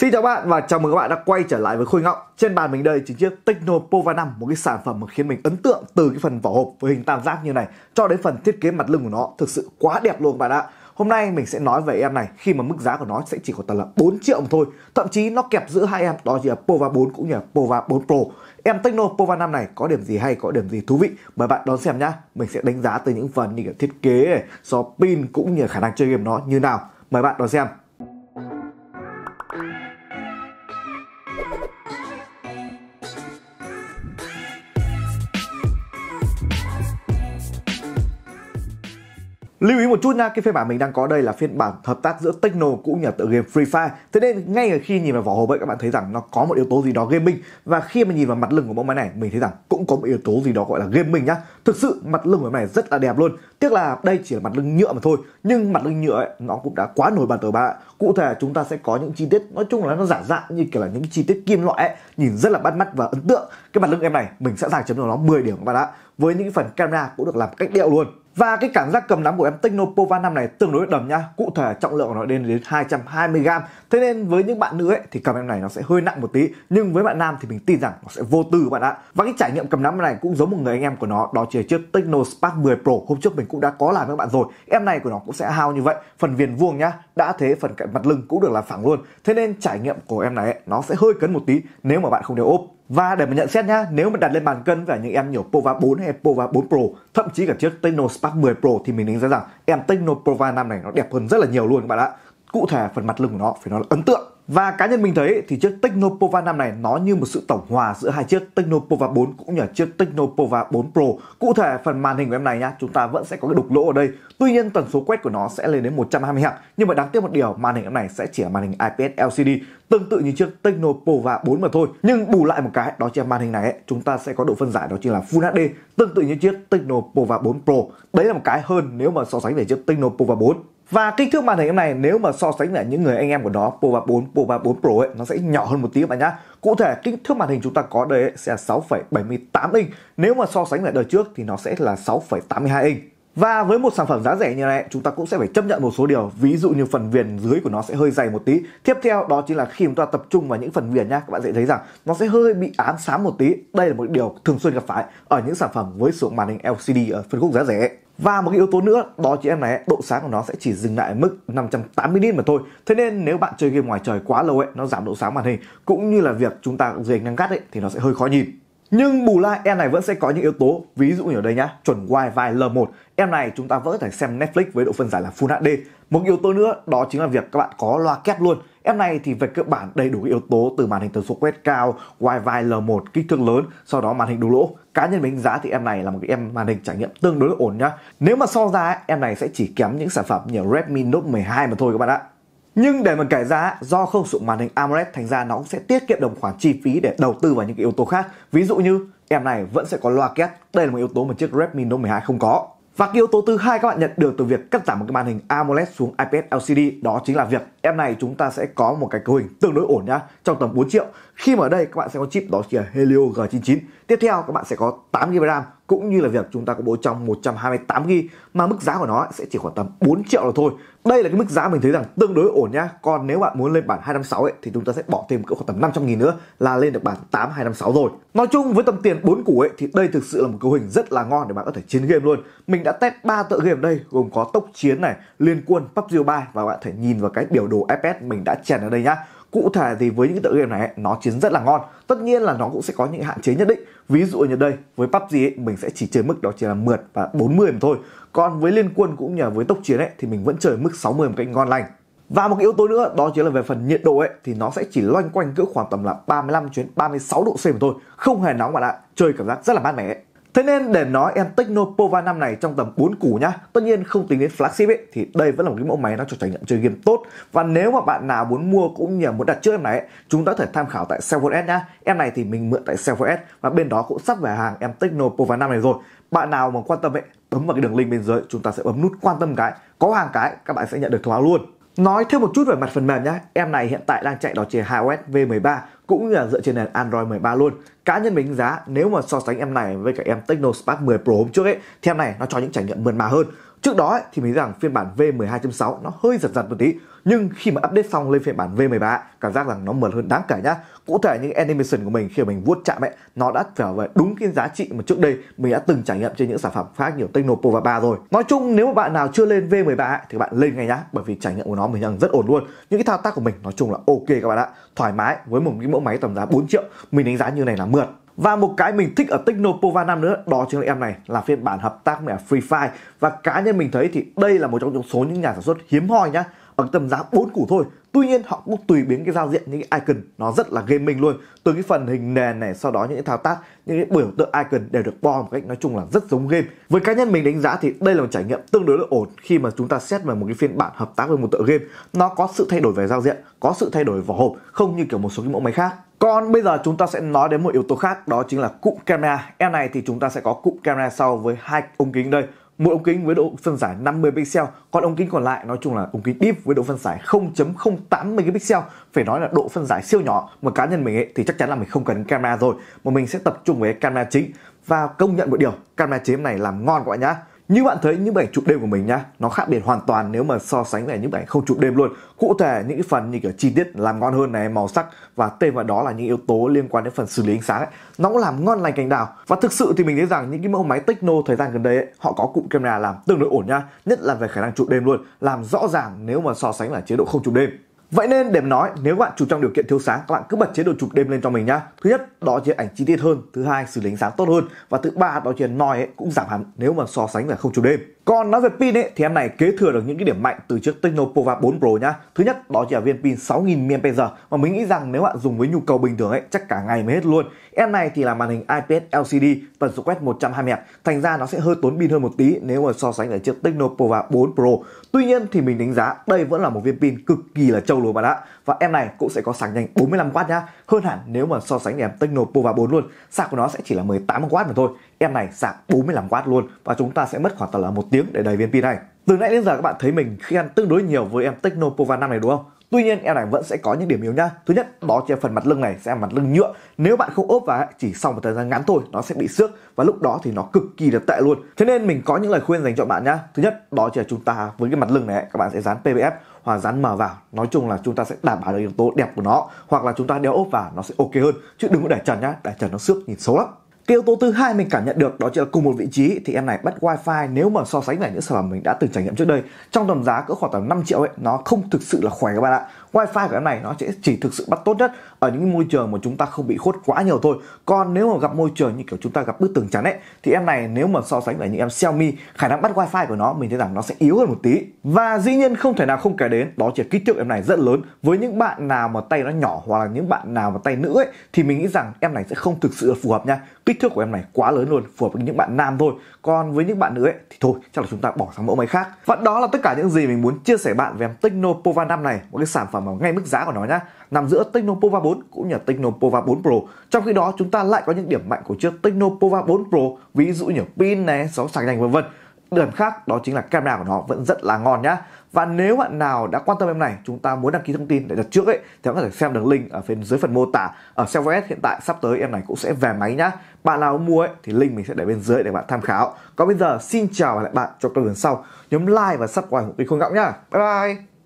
Xin chào bạn và chào mừng các bạn đã quay trở lại với Khôi Ngọc Trên bàn mình đây chính chiếc Techno Pova 5 Một cái sản phẩm mà khiến mình ấn tượng từ cái phần vỏ hộp với hình tam giác như này Cho đến phần thiết kế mặt lưng của nó thực sự quá đẹp luôn bạn ạ Hôm nay mình sẽ nói về em này khi mà mức giá của nó sẽ chỉ có tầm là 4 triệu thôi Thậm chí nó kẹp giữa hai em đó chỉ là Pova 4 cũng như là Pova 4 Pro Em Techno Pova 5 này có điểm gì hay có điểm gì thú vị Mời bạn đón xem nhá Mình sẽ đánh giá từ những phần như là thiết kế so pin cũng như khả năng chơi game nó như nào Mời bạn đón xem Lưu ý một chút nha, cái phiên bản mình đang có đây là phiên bản hợp tác giữa Techno cũng như tựa game Free Fire. Thế nên ngay khi nhìn vào vỏ hộp ấy các bạn thấy rằng nó có một yếu tố gì đó gaming và khi mà nhìn vào mặt lưng của mẫu máy này mình thấy rằng cũng có một yếu tố gì đó gọi là gaming nhá. Thực sự mặt lưng của máy này rất là đẹp luôn. Tiếc là đây chỉ là mặt lưng nhựa mà thôi, nhưng mặt lưng nhựa ấy, nó cũng đã quá nổi bật rồi bạn ạ. Cụ thể chúng ta sẽ có những chi tiết nói chung là nó giả dạng như kiểu là những chi tiết kim loại ấy, nhìn rất là bắt mắt và ấn tượng. Cái mặt lưng em này mình sẽ sàng chấm cho nó 10 điểm các bạn ạ. Với những phần camera cũng được làm cách điệu luôn và cái cảm giác cầm nắm của em Technopova 5 này tương đối đầm nha cụ thể trọng lượng của nó lên đến 220g thế nên với những bạn nữ ấy thì cầm em này nó sẽ hơi nặng một tí nhưng với bạn nam thì mình tin rằng nó sẽ vô tư bạn ạ và cái trải nghiệm cầm nắm này cũng giống một người anh em của nó đó chỉ là chiếc Techno Spark 10 Pro hôm trước mình cũng đã có làm với các bạn rồi em này của nó cũng sẽ hao như vậy phần viền vuông nhá đã thế phần cạnh mặt lưng cũng được làm phẳng luôn thế nên trải nghiệm của em này ấy, nó sẽ hơi cấn một tí nếu mà bạn không đeo ốp và để mà nhận xét nhá, nếu mà đặt lên bàn cân với những em nhiều Pova 4 hay Pova 4 Pro, thậm chí cả chiếc Tecno Spark 10 Pro thì mình đánh giá rằng em Tecno Pova 5 này nó đẹp hơn rất là nhiều luôn các bạn ạ. Cụ thể phần mặt lưng của nó phải nói là ấn tượng. Và cá nhân mình thấy thì chiếc Technopova 5 này nó như một sự tổng hòa giữa hai chiếc Technopova 4 cũng như là chiếc Technopova 4 Pro. Cụ thể phần màn hình của em này nhá, chúng ta vẫn sẽ có cái đục lỗ ở đây. Tuy nhiên tần số quét của nó sẽ lên đến 120 Hz. Nhưng mà đáng tiếc một điều, màn hình em này sẽ chỉ là màn hình IPS LCD tương tự như chiếc Technopova 4 mà thôi. Nhưng bù lại một cái đó chính là màn hình này ấy, chúng ta sẽ có độ phân giải đó chính là Full HD tương tự như chiếc Technopova 4 Pro. Đấy là một cái hơn nếu mà so sánh về chiếc Technopova 4. Và kích thước màn hình em này nếu mà so sánh với những người anh em của nó Pro 34, Pro 34 Pro ấy, nó sẽ nhỏ hơn một tí các bạn nhá. Cụ thể kích thước màn hình chúng ta có đây ấy, sẽ là 6,78 inch. Nếu mà so sánh lại đời trước thì nó sẽ là 6,82 inch. Và với một sản phẩm giá rẻ như này chúng ta cũng sẽ phải chấp nhận một số điều Ví dụ như phần viền dưới của nó sẽ hơi dày một tí Tiếp theo đó chính là khi chúng ta tập trung vào những phần viền nhá Các bạn sẽ thấy rằng nó sẽ hơi bị ám sám một tí Đây là một điều thường xuyên gặp phải ở những sản phẩm với sử dụng màn hình LCD ở phân khúc giá rẻ và một cái yếu tố nữa đó chính em này độ sáng của nó sẽ chỉ dừng lại ở mức 580 nit mà thôi. Thế nên nếu bạn chơi game ngoài trời quá lâu ấy, nó giảm độ sáng màn hình cũng như là việc chúng ta dưới ánh nắng gắt ấy thì nó sẽ hơi khó nhìn. Nhưng bù lại em này vẫn sẽ có những yếu tố Ví dụ như ở đây nhá, chuẩn Wi-Fi L1 Em này chúng ta vẫn có thể xem Netflix với độ phân giải là Full HD Một yếu tố nữa đó chính là việc các bạn có loa kép luôn em này thì về cơ bản đầy đủ yếu tố từ màn hình tần số quét cao, wifi L1 kích thước lớn, sau đó màn hình đủ lỗ. Cá nhân mình giá thì em này là một cái em màn hình trải nghiệm tương đối ổn nhá. Nếu mà so ra em này sẽ chỉ kém những sản phẩm như Redmi Note 12 mà thôi các bạn ạ. Nhưng để mà kể ra, do không sử dụng màn hình AMOLED thành ra nó cũng sẽ tiết kiệm được khoản chi phí để đầu tư vào những cái yếu tố khác. Ví dụ như em này vẫn sẽ có loa két, đây là một yếu tố mà chiếc Redmi Note 12 không có. Và cái yếu tố thứ hai các bạn nhận được từ việc cắt giảm một cái màn hình AMOLED xuống IPS LCD đó chính là việc em này chúng ta sẽ có một cái cấu hình tương đối ổn nhá, trong tầm 4 triệu. Khi mà ở đây các bạn sẽ có chip đó là Helio G99. Tiếp theo các bạn sẽ có 8 GB RAM cũng như là việc chúng ta có bố trong 128 GB mà mức giá của nó sẽ chỉ khoảng tầm 4 triệu là thôi. Đây là cái mức giá mình thấy rằng tương đối ổn nhá. Còn nếu bạn muốn lên bản 256 ấy thì chúng ta sẽ bỏ thêm cỡ khoảng tầm 500 000 nữa là lên được bản 8256 rồi. Nói chung với tầm tiền 4 củ ấy thì đây thực sự là một cấu hình rất là ngon để bạn có thể chiến game luôn. Mình đã test 3 tựa game đây gồm có tốc chiến này, liên quân, PUBG Mobile và bạn thể nhìn vào cái biểu đồ đồ FPS mình đã chèn ở đây nhá cụ thể thì với những tựa game này nó chiến rất là ngon tất nhiên là nó cũng sẽ có những hạn chế nhất định ví dụ như đây với PUBG ấy, mình sẽ chỉ chơi mức đó chỉ là mượt và 40 mà thôi còn với liên quân cũng như là với tốc chiến ấy thì mình vẫn chơi mức 60 một cách ngon lành và một cái yếu tố nữa đó chính là về phần nhiệt độ ấy thì nó sẽ chỉ loanh quanh cỡ khoảng tầm là 35 đến 36 độ C mà thôi, không hề nóng bạn ạ. Chơi cảm giác rất là mát mẻ. Ấy. Thế nên để nói em Technopova 5 này trong tầm 4 củ nhá Tất nhiên không tính đến flagship ấy, thì đây vẫn là một cái mẫu máy nó cho trải nghiệm chơi game tốt Và nếu mà bạn nào muốn mua cũng như muốn đặt trước em này ấy, Chúng ta có thể tham khảo tại s nhá Em này thì mình mượn tại s và bên đó cũng sắp về hàng em Technopova 5 này rồi Bạn nào mà quan tâm ấy, bấm vào cái đường link bên dưới chúng ta sẽ bấm nút quan tâm cái Có hàng cái các bạn sẽ nhận được thông báo luôn Nói thêm một chút về mặt phần mềm nhé Em này hiện tại đang chạy đỏ chìa iOS V13 cũng như là dựa trên nền Android 13 luôn. Cá nhân mình giá nếu mà so sánh em này với cả em Technospark 10 Pro hôm trước ấy thì em này nó cho những trải nghiệm mượt mà hơn. Trước đó ấy, thì mình rằng phiên bản V12.6 nó hơi giật giật một tí nhưng khi mà update xong lên phiên bản V13 cảm giác rằng nó mượt hơn đáng kể nhá cụ thể những animation của mình khi mình vuốt chạm ấy nó đã trở về đúng cái giá trị mà trước đây mình đã từng trải nghiệm trên những sản phẩm khác nhiều Technopova 3 rồi nói chung nếu mà bạn nào chưa lên V13 thì bạn lên ngay nhá bởi vì trải nghiệm của nó mình đang rất ổn luôn những cái thao tác của mình nói chung là ok các bạn ạ thoải mái với một cái mẫu máy tầm giá 4 triệu mình đánh giá như này là mượt và một cái mình thích ở Technopova 5 nữa đó chính là em này là phiên bản hợp tác với Free Fire và cá nhân mình thấy thì đây là một trong số những nhà sản xuất hiếm hoi nhá bằng tầm giá 4 củ thôi tuy nhiên họ cũng tùy biến cái giao diện những cái icon nó rất là gaming luôn từ cái phần hình nền này sau đó những cái thao tác những cái biểu tượng icon đều được bo một cách nói chung là rất giống game với cá nhân mình đánh giá thì đây là một trải nghiệm tương đối là ổn khi mà chúng ta xét về một cái phiên bản hợp tác với một tựa game nó có sự thay đổi về giao diện có sự thay đổi vỏ hộp không như kiểu một số cái mẫu máy khác còn bây giờ chúng ta sẽ nói đến một yếu tố khác đó chính là cụm camera. Em này thì chúng ta sẽ có cụm camera sau với hai ống kính đây một ống kính với độ phân giải 50 pixel còn ống kính còn lại nói chung là ống kính deep với độ phân giải 0.08 megapixel phải nói là độ phân giải siêu nhỏ mà cá nhân mình ấy thì chắc chắn là mình không cần camera rồi mà mình sẽ tập trung với camera chính và công nhận một điều camera chế này làm ngon các bạn nhá như bạn thấy những bức ảnh chụp đêm của mình nhá nó khác biệt hoàn toàn nếu mà so sánh với những bức ảnh không chụp đêm luôn cụ thể những cái phần như kiểu chi tiết làm ngon hơn này màu sắc và tên vào đó là những yếu tố liên quan đến phần xử lý ánh sáng ấy nó cũng làm ngon lành cành đào và thực sự thì mình thấy rằng những cái mẫu máy techno thời gian gần đây ấy, họ có cụm camera làm tương đối ổn nhá nhất là về khả năng chụp đêm luôn làm rõ ràng nếu mà so sánh là chế độ không chụp đêm Vậy nên để nói nếu bạn chụp trong điều kiện thiếu sáng các bạn cứ bật chế độ chụp đêm lên cho mình nhá. Thứ nhất đó chỉ ảnh chi tiết hơn, thứ hai xử lý ánh sáng tốt hơn và thứ ba đó chỉ nòi cũng giảm hẳn nếu mà so sánh là không chụp đêm. Còn nói về pin ấy, thì em này kế thừa được những cái điểm mạnh từ chiếc Technopova 4 Pro nhá. Thứ nhất đó chỉ là viên pin 6000 mAh mà mình nghĩ rằng nếu bạn dùng với nhu cầu bình thường ấy chắc cả ngày mới hết luôn. Em này thì là màn hình IPS LCD tần số quét 120 Hz, thành ra nó sẽ hơi tốn pin hơn một tí nếu mà so sánh với chiếc Technopova 4 Pro. Tuy nhiên thì mình đánh giá đây vẫn là một viên pin cực kỳ là trâu luôn bạn ạ. Và em này cũng sẽ có sạc nhanh 45W nhá, hơn hẳn nếu mà so sánh với em Technopova 4 luôn. Sạc của nó sẽ chỉ là 18W mà thôi. Em này sạc 45W luôn và chúng ta sẽ mất khoảng tầm là một tiếng tiếng để đầy viên pin này. Từ nãy đến giờ các bạn thấy mình khi ăn tương đối nhiều với em Techno Pova 5 này đúng không? Tuy nhiên em này vẫn sẽ có những điểm yếu nhá. Thứ nhất, đó chính phần mặt lưng này sẽ là mặt lưng nhựa. Nếu bạn không ốp vào chỉ sau một thời gian ngắn thôi nó sẽ bị xước và lúc đó thì nó cực kỳ là tệ luôn. Thế nên mình có những lời khuyên dành cho bạn nhá. Thứ nhất, đó chính là chúng ta với cái mặt lưng này các bạn sẽ dán PVF hoặc dán mờ vào nói chung là chúng ta sẽ đảm bảo được yếu tố đẹp của nó hoặc là chúng ta đeo ốp vào nó sẽ ok hơn chứ đừng có để trần nhá để trần nó xước nhìn xấu lắm cái yếu tố thứ hai mình cảm nhận được đó chính là cùng một vị trí thì em này bắt wifi nếu mà so sánh lại những sản phẩm mình đã từng trải nghiệm trước đây trong tầm giá cỡ khoảng tầm 5 triệu ấy nó không thực sự là khỏe các bạn ạ wifi của em này nó sẽ chỉ thực sự bắt tốt nhất ở những môi trường mà chúng ta không bị khốt quá nhiều thôi còn nếu mà gặp môi trường như kiểu chúng ta gặp bức tường chắn ấy thì em này nếu mà so sánh với những em Xiaomi khả năng bắt wifi của nó mình thấy rằng nó sẽ yếu hơn một tí và dĩ nhiên không thể nào không kể đến đó chỉ kích thước em này rất lớn với những bạn nào mà tay nó nhỏ hoặc là những bạn nào mà tay nữ ấy thì mình nghĩ rằng em này sẽ không thực sự là phù hợp nha kích thước của em này quá lớn luôn phù hợp với những bạn nam thôi còn với những bạn nữ ấy thì thôi chắc là chúng ta bỏ sang mẫu máy khác và đó là tất cả những gì mình muốn chia sẻ bạn về em Techno Pova 5 này một cái sản phẩm và mà ngay mức giá của nó nhé nằm giữa Pova 4 cũng như là Pova 4 Pro trong khi đó chúng ta lại có những điểm mạnh của chiếc Pova 4 Pro ví dụ như pin này sóng sạc nhanh vân vân điểm khác đó chính là camera của nó vẫn rất là ngon nhá và nếu bạn nào đã quan tâm em này chúng ta muốn đăng ký thông tin để đặt trước ấy thì bạn có thể xem đường link ở bên dưới phần mô tả ở Selfos hiện tại sắp tới em này cũng sẽ về máy nhá bạn nào mua ấy thì link mình sẽ để bên dưới để bạn tham khảo còn bây giờ xin chào và lại bạn trong tuần sau nhấn like và subscribe kênh không gọng nhá bye bye